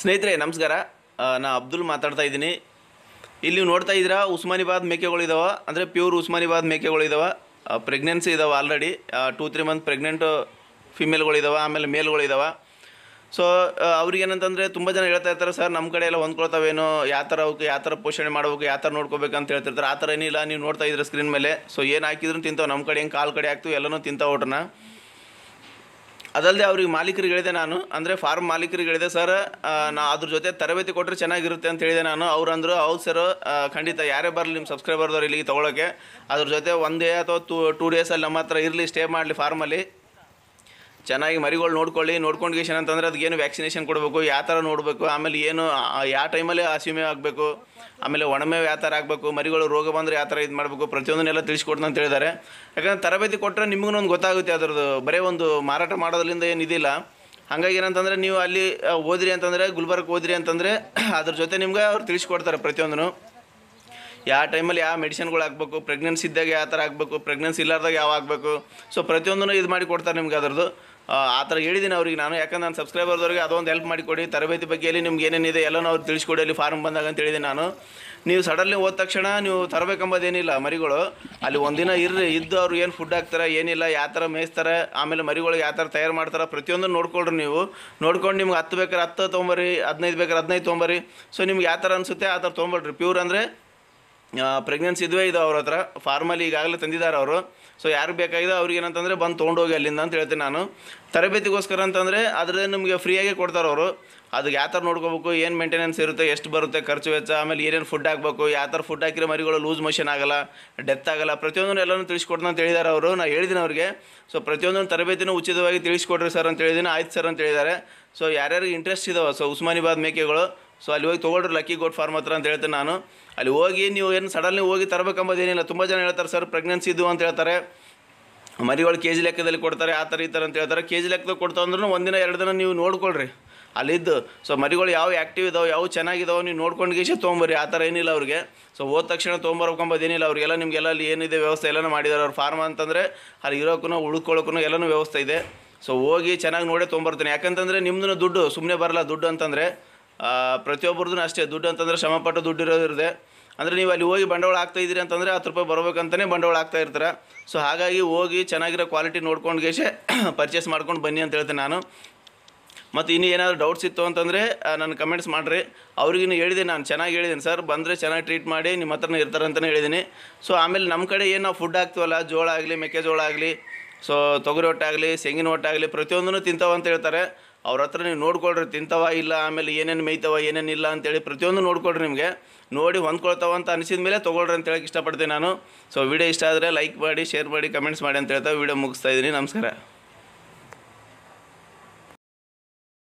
ಸ್ನೇಹಿತರೆ ನಮಸ್ಕಾರ ನಾ ಅಬ್ದುಲ್ ಮಾತಾಡ್ತಾ ಇದ್ದೀನಿ ಇಲ್ಲಿ ನೀವು ನೋಡ್ತಾ ಇದ್ದೀರಾ ಉಸ್ಮಾನಿಬಾದ್ ಮೇಕೆಗಳಿದಾವೆ ಅಂದರೆ ಪ್ಯೂರ್ ಉಸ್ಮಾನಿಬಾದ್ ಮೇಕೆಗಳಿದಾವೆ ಪ್ರೆಗ್ನೆನ್ಸಿ ಇದಾವೆ already two three month pregnant ಫಿಮೇಲ್ಗಳಿದಾವೆ ಆಮೇಲೆ ಮೇಲ್ಗಳಿದಾವೆ ಸೊ ಅವ್ರಿಗೇನಂತಂದರೆ ತುಂಬ ಜನ ಹೇಳ್ತಾ ಇರ್ತಾರೆ ಸರ್ ನಮ್ಮ ಕಡೆ ಎಲ್ಲ ಹೊಂದ್ಕೊಳ್ತಾವೇನೋ ಯಾವ ಥರ ಅವಕ್ಕೆ ಯಾವ ಥರ ಪೋಷಣೆ ಮಾಡಬೇಕು ಯಾವ ಥರ ಅಂತ ಹೇಳ್ತಿರ್ತಾರೆ ಆ ಥರ ಏನಿಲ್ಲ ನೀವು ನೋಡ್ತಾ ಇದ್ರೆ ಸ್ಕ್ರೀನ್ ಮೇಲೆ ಸೊ ಏನು ಹಾಕಿದ್ರು ತಿಂತಾವೆ ನಮ್ಮ ಕಡೆ ಹೆಂಗೆ ಕಾಲು ಕಡೆ ಹಾಕ್ತು ಎಲ್ಲನೂ ತಿಂತಾವೆ ಅದಲ್ಲದೆ ಅವ್ರಿಗೆ ಮಾಲೀಕರಿಗೆ ಹೇಳಿದೆ ನಾನು ಅಂದರೆ ಫಾರ್ಮ್ ಮಾಲೀಕರಿಗೆ ಹೇಳಿದೆ ಸರ್ ನಾ ಅದ್ರ ಜೊತೆ ತರಬೇತಿ ಕೊಟ್ಟರೆ ಚೆನ್ನಾಗಿರುತ್ತೆ ಅಂತ ಹೇಳಿದೆ ನಾನು ಅವ್ರು ಅಂದರು ಹೌದು ಸರ್ ಖಂಡಿತ ಯಾರೇ ಬರಲಿ ನಿಮ್ಮ ಸಬ್ಸ್ಕ್ರೈಬರ್ದವ್ರು ಇಲ್ಲಿಗೆ ತೊಗೊಳೋಕ್ಕೆ ಅದ್ರ ಜೊತೆ ಒಂದೇ ಡೇ ಅಥವಾ ಟೂ ಟೂ ಡೇಸಲ್ಲಿ ನಮ್ಮ ಹತ್ರ ಇರಲಿ ಸ್ಟೇ ಮಾಡಲಿ ಫಾರ್ಮಲ್ಲಿ ಚೆನ್ನಾಗಿ ಮರಿಗಳು ನೋಡ್ಕೊಳ್ಳಿ ಗೇಷನ್ ಅಂತಂದ್ರೆ ಅದಕ್ಕೇನು ವ್ಯಾಕ್ಸಿನೇಷನ್ ಕೊಡಬೇಕು ಯಾವ ಥರ ನೋಡಬೇಕು ಆಮೇಲೆ ಏನು ಯಾವ ಟೈಮಲ್ಲಿ ಹಸಿಮೆ ಆಗಬೇಕು ಆಮೇಲೆ ಒಣಮೇವು ಯಾವ ಥರ ಆಗಬೇಕು ಮರಿಗಳು ರೋಗ ಬಂದರೆ ಯಾವ ಥರ ಇದು ಮಾಡಬೇಕು ಪ್ರತಿಯೊಂದನ್ನೆಲ್ಲ ತಿಳಿಸ್ಕೊಡ್ತು ಅಂತ ಹೇಳಿದ್ದಾರೆ ಯಾಕಂದ್ರೆ ತರಬೇತಿ ಕೊಟ್ಟರೆ ನಿಮಗೂ ಒಂದು ಗೊತ್ತಾಗುತ್ತೆ ಅದರದ್ದು ಬರೇ ಒಂದು ಮಾರಾಟ ಮಾಡೋದ್ರಿಂದ ಏನಿದಿಲ್ಲ ಹಾಗಾಗಿ ಏನಂತಂದರೆ ನೀವು ಅಲ್ಲಿ ಓದ್ರಿ ಅಂತಂದರೆ ಗುಲ್ಬರ್ಗ ಓದ್ರಿ ಅಂತಂದರೆ ಅದ್ರ ಜೊತೆ ನಿಮ್ಗೆ ಅವ್ರು ತಿಳಿಸ್ಕೊಡ್ತಾರೆ ಪ್ರತಿಯೊಂದನ್ನು ಯಾವ ಟೈಮಲ್ಲಿ ಯಾವ ಮೆಡಿಸಿನ್ಗಳು ಹಾಕ್ಬೇಕು ಪ್ರೆಗ್ನೆನ್ಸಿ ಇದ್ದಾಗ ಯಾವ ಥರ ಆಗಬೇಕು ಪ್ರೆಗ್ನೆನ್ಸಿ ಇಲ್ಲಾರ್ದಾಗ ಯಾವ ಆಗಬೇಕು ಸೊ ಪ್ರತಿಯೊಂದನ್ನು ಇದು ಮಾಡಿ ಕೊಡ್ತಾರೆ ನಿಮ್ಗೆ ಅದರದ್ದು ಆ ಥರ ಹೇಳಿದ್ದೀನಿ ಅವ್ರಿಗೆ ನಾನು ಯಾಕಂದ್ರೆ ನಾನು ಸಬ್ಸ್ಕ್ರೈಬರ್ದವ್ರಿಗೆ ಅದೊಂದು ಹೆಲ್ಪ್ ಮಾಡಿಕೊಡಿ ತರಬೇತಿ ಬಗ್ಗೆ ಅಲ್ಲಿ ನಿಮ್ಗೆ ಏನೇನಿದೆ ಎಲ್ಲನೂ ಅವ್ರು ತಿಳಿಸ್ಕೊಡಿ ಅಲ್ಲಿ ಫಾರ್ಮ್ ಬಂದಾಗ ಅಂತ ಹೇಳಿದೆ ನಾನು ನೀವು ಸಡನ್ಲಿ ಹೋದ ತಕ್ಷಣ ನೀವು ತರಬೇಕಂಬೋದೇನಿಲ್ಲ ಮರಿಗಳು ಅಲ್ಲಿ ಒಂದಿನ ಇರ್ರಿ ಇದ್ದು ಅವ್ರು ಏನು ಫುಡ್ ಹಾಕ್ತಾರೆ ಏನಿಲ್ಲ ಯಾವ ಥರ ಮೇಯಿಸ್ತಾರೆ ಆಮೇಲೆ ಮರಿಗಳಿಗೆ ಯಾವ ಥರ ತಯಾರು ಮಾಡ್ತಾರೆ ಪ್ರತಿಯೊಂದು ನೋಡ್ಕೊಳ್ರಿ ನೀವು ನೋಡ್ಕೊಂಡು ನಿಮ್ಗೆ ಹತ್ತು ಬೇಕಾದ್ರೆ ಹತ್ತು ತೊಗೊಂಬರಿ ಹದಿನೈದು ಬೇಕಾದ್ರೆ ಹದಿನೈದು ತೊಗೊಂಬರಿ ಸೊ ನಿಮ್ಗೆ ಯಾವ ಥರ ಅನಿಸುತ್ತೆ ಆ ಥರ ತೊಗೊಂಬರ್ರಿ ಪ್ಯೂರ್ ಅಂದರೆ ಪ್ರೆಗ್ನೆನ್ಸಿ ಇದುವೇ ಇದು ಅವ್ರ ಹತ್ರ ಫಾರ್ಮಲಿ ಈಗಾಗಲೇ ತಂದಿದ್ದಾರೆ ಅವರು ಸೊ ಯಾರು ಬೇಕಾಗಿದೆ ಅವ್ರಿಗೆ ಏನಂತಂದರೆ ಬಂದು ತೊಗೊಂಡೋಗಿ ಅಲ್ಲಿಂದ ಅಂತ ಹೇಳ್ತೀನಿ ನಾನು ತರಬೇತಿಗೋಸ್ಕರ ಅಂತಂದರೆ ಅದ್ರದ್ದು ನಿಮಗೆ ಫ್ರೀಯಾಗಿ ಕೊಡ್ತಾರೆ ಅವರು ಅದಕ್ಕೆ ಯಾವ ಥರ ನೋಡ್ಕೋಬೇಕು ಏನು ಮೇಂಟೆನೆನ್ಸ್ ಇರುತ್ತೆ ಎಷ್ಟು ಬರುತ್ತೆ ಖರ್ಚು ವೆಚ್ಚ ಆಮೇಲೆ ಏನೇನು ಫುಡ್ ಹಾಕಬೇಕು ಯಾವ ಥರ ಫುಡ್ ಹಾಕಿರೋ ಮರಿಗಳು ಲೂಸ್ ಮೋಷನ್ ಆಗಲ್ಲ ಡೆತ್ ಆಗಲ್ಲ ಪ್ರತಿಯೊಂದನ್ನು ಎಲ್ಲನೂ ತಿಳಿಸ್ಕೊಡ್ತಾನೆ ಅಂತ ಹೇಳಿದ್ದಾರೆ ಅವರು ನಾನು ಹೇಳಿದ್ದೀನಿ ಅವ್ರಿಗೆ ಸೊ ಪ್ರತಿಯೊಂದೊಂದು ತರಬೇತಿನೂ ಉಚಿತವಾಗಿ ತಿಳಿಸ್ಕೊಡ್ರಿ ಸರ್ ಅಂತ ಹೇಳಿದ್ದೀನಿ ಆಯ್ತು ಸರ್ ಅಂತ ಹೇಳಿದ್ದಾರೆ ಸೊ ಯಾರ್ಯಾರಿಗೆ ಇಂಟ್ರೆಸ್ಟ್ ಇದಾವೆ ಸೊ ಉಸ್ಮಾನಿಬಾದ್ ಮೇಕೆಗಳು ಸೊ ಅಲ್ಲಿ ಹೋಗಿ ತೊಗೊಳ್ರಿ ಲಕ್ಕಿ ಗೋಟ್ ಫಾರ್ಮ್ ಹತ್ರ ಅಂತ ಹೇಳ್ತೀನಿ ನಾನು ಅಲ್ಲಿ ಹೋಗಿ ನೀವು ಏನು ಸಡನ್ಲಿ ಹೋಗಿ ತರಬೇಕಂಬೋದೇನಿಲ್ಲ ತುಂಬ ಜನ ಹೇಳ್ತಾರೆ ಸರ್ ಪ್ರೆಗ್ನೆನ್ಸಿ ಇದು ಅಂತ ಹೇಳ್ತಾರೆ ಮರಿಗಳು ಕೆ ಜಿ ಲೆಕ್ಕದಲ್ಲಿ ಕೊಡ್ತಾರೆ ಆ ಥರ ಈ ಥರ ಅಂತ ಹೇಳ್ತಾರೆ ಕೆ ಜಿ ಲೆಕ್ಕದಾಗ ಕೊಡ್ತಾವೆ ಅಂದ್ರೂ ಒಂದಿನ ಎರಡು ದಿನ ನೀವು ನೋಡ್ಕೊಳ್ರಿ ಅಲ್ಲಿದ್ದು ಸೊ ಮರಿಗಳು ಯಾವ ಆ್ಯಕ್ಟಿವ್ ಇದಾವೆ ಯಾವ ಚೆನ್ನಾಗಿದಾವೆ ನೀವು ನೋಡ್ಕೊಂಡು ಗೀಶೆ ತೊಗೊಂಬರಿ ಆ ಥರ ಏನಿಲ್ಲ ಅವ್ರಿಗೆ ಸೊ ಹೋದ ತಕ್ಷಣ ಏನಿಲ್ಲ ಅವ್ರಿಗೆಲ್ಲ ನಿಮಗೆಲ್ಲ ಅಲ್ಲಿ ಏನಿದೆ ವ್ಯವಸ್ಥೆ ಎಲ್ಲನೂ ಮಾಡಿದ್ದಾರೆ ಅವ್ರ ಫಾರ್ಮ್ ಅಂತಂದರೆ ಅಲ್ಲಿ ಇರೋಕ್ಕೂ ಉಳ್ಕೊಳ್ಳೋಕ್ಕೂ ಎಲ್ಲನೂ ವ್ಯವಸ್ಥೆ ಇದೆ ಸೊ ಹೋಗಿ ಚೆನ್ನಾಗಿ ನೋಡೇ ತೊಗೊಂಬರ್ತೀನಿ ಯಾಕಂತಂದರೆ ನಿಮ್ಮದು ದುಡ್ಡು ಸುಮ್ಮನೆ ಬರಲ್ಲ ದುಡ್ಡು ಅಂತಂದರೆ ಪ್ರತಿಯೊಬ್ಬರದ್ದು ಅಷ್ಟೇ ದುಡ್ಡು ಅಂತಂದರೆ ಶ್ರಮಪಟ್ಟು ದುಡ್ಡು ಇರೋದಿರದೆ ಅಂದರೆ ನೀವು ಅಲ್ಲಿ ಹೋಗಿ ಬಂಡವಾಳ ಆಗ್ತಾ ಇದ್ದೀರಿ ಅಂತಂದರೆ ಹತ್ತು ರೂಪಾಯಿ ಬರ್ಬೇಕಂತಲೇ ಬಂಡವಾಳ ಆಗ್ತಾ ಇರ್ತಾರೆ ಸೊ ಹಾಗಾಗಿ ಹೋಗಿ ಚೆನ್ನಾಗಿರೋ ಕ್ವಾಲಿಟಿ ನೋಡ್ಕೊಂಡು ಗೇಶೆ ಪರ್ಚೇಸ್ ಮಾಡ್ಕೊಂಡು ಬನ್ನಿ ಅಂತ ಹೇಳ್ತೀನಿ ನಾನು ಮತ್ತು ಇನ್ನೂ ಏನಾದರೂ ಡೌಟ್ಸ್ ಇತ್ತು ಅಂತಂದರೆ ನನ್ನ ಕಮೆಂಟ್ಸ್ ಮಾಡಿರಿ ಅವ್ರಿಗಿನ್ನೂ ಹೇಳಿದೆ ನಾನು ಚೆನ್ನಾಗಿ ಹೇಳಿದ್ದೀನಿ ಸರ್ ಬಂದರೆ ಚೆನ್ನಾಗಿ ಟ್ರೀಟ್ ಮಾಡಿ ನಿಮ್ಮ ಹತ್ರನೇ ಇರ್ತಾರೆ ಅಂತಲೇ ಹೇಳಿದ್ದೀನಿ ಸೊ ಆಮೇಲೆ ನಮ್ಮ ಕಡೆ ಏನು ನಾವು ಫುಡ್ ಹಾಕ್ತೀವಲ್ಲ ಜೋಳ ಆಗಲಿ ಮೆಕ್ಕೆಜೋಳ ಆಗಲಿ ಸೊ ತೊಗರಿ ಒಟ್ಟಾಗಲಿ ಸೆಂಗಿನ ಒಟ್ಟಾಗಲಿ ಪ್ರತಿಯೊಂದನ್ನು ತಿಂತಾವ ಅಂತ ಹೇಳ್ತಾರೆ ಅವ್ರ ಹತ್ರ ನೀವು ನೋಡ್ಕೊಳ್ರಿ ತಿಂತಾವ ಇಲ್ಲ ಆಮೇಲೆ ಏನೇನು ಮೇಯ್ತವ ಏನೇನು ಇಲ್ಲ ಅಂತೇಳಿ ಪ್ರತಿಯೊಂದು ನೋಡ್ಕೊಳ್ರಿ ನಿಮಗೆ ನೋಡಿ ಹೊಂದ್ಕೊಳ್ತಾವ ಅಂತ ಅನಿಸಿದ ಮೇಲೆ ತೊಗೊಳ್ರಿ ಅಂತ ಹೇಳಕ್ಕೆ ಇಷ್ಟಪಡ್ತೀನಿ ನಾನು ಸೊ ವಿಡಿಯೋ ಇಷ್ಟ ಆದರೆ ಲೈಕ್ ಮಾಡಿ ಶೇರ್ ಮಾಡಿ ಕಮೆಂಟ್ಸ್ ಮಾಡಿ ಅಂತ ಹೇಳ್ತಾ ವಿಡಿಯೋ ಮುಗಿಸ್ತಾ ಇದ್ದೀನಿ ನಮಸ್ಕಾರ